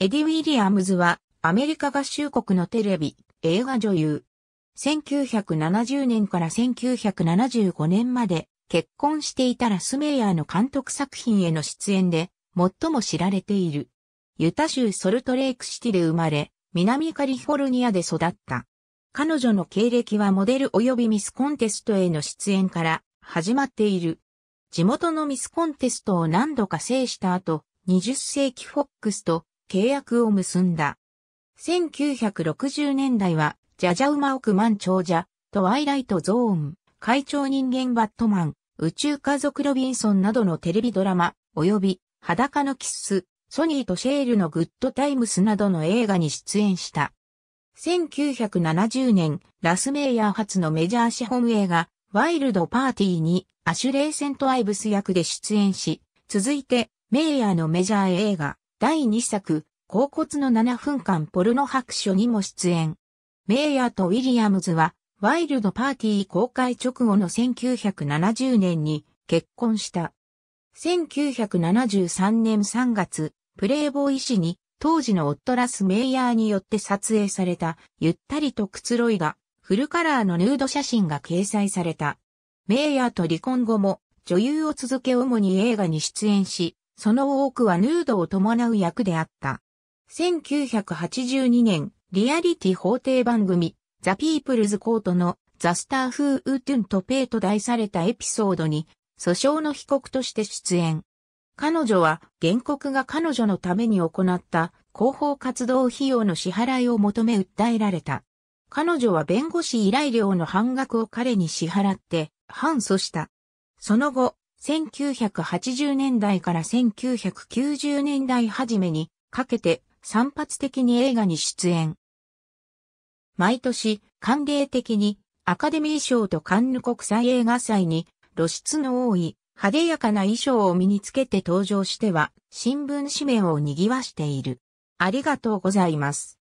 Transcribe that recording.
エディ・ウィリアムズはアメリカ合衆国のテレビ、映画女優。1970年から1975年まで結婚していたラスメイヤーの監督作品への出演で最も知られている。ユタ州ソルトレイクシティで生まれ、南カリフォルニアで育った。彼女の経歴はモデル及びミスコンテストへの出演から始まっている。地元のミスコンテストを何度か制した後、20世紀フォックスと契約を結んだ。1960年代は、ジャジャウマオクマン長者、トワイライトゾーン、会長人間バットマン、宇宙家族ロビンソンなどのテレビドラマ、及び、裸のキッス、ソニーとシェールのグッドタイムスなどの映画に出演した。1970年、ラスメイヤー初のメジャー資本映画、ワイルドパーティーにアシュレイ・セント・アイブス役で出演し、続いて、メイヤーのメジャー映画、第2作、甲骨の7分間ポルノ白書にも出演。メイヤーとウィリアムズは、ワイルドパーティー公開直後の1970年に結婚した。1973年3月、プレイボーイ誌に、当時の夫ラス・メイヤーによって撮影された、ゆったりとくつろいが、フルカラーのヌード写真が掲載された。メイヤーと離婚後も、女優を続け主に映画に出演し、その多くはヌードを伴う役であった。1982年、リアリティ法廷番組、ザ・ピープルズ・コートのザ・スター・フー・ウトゥン・トペイと題されたエピソードに、訴訟の被告として出演。彼女は原告が彼女のために行った広報活動費用の支払いを求め訴えられた。彼女は弁護士依頼料の半額を彼に支払って反訴した。その後、1980年代から1990年代初めにかけて散発的に映画に出演。毎年、歓迎的にアカデミー賞とカンヌ国際映画祭に露出の多い派手やかな衣装を身につけて登場しては新聞紙面を賑わしている。ありがとうございます。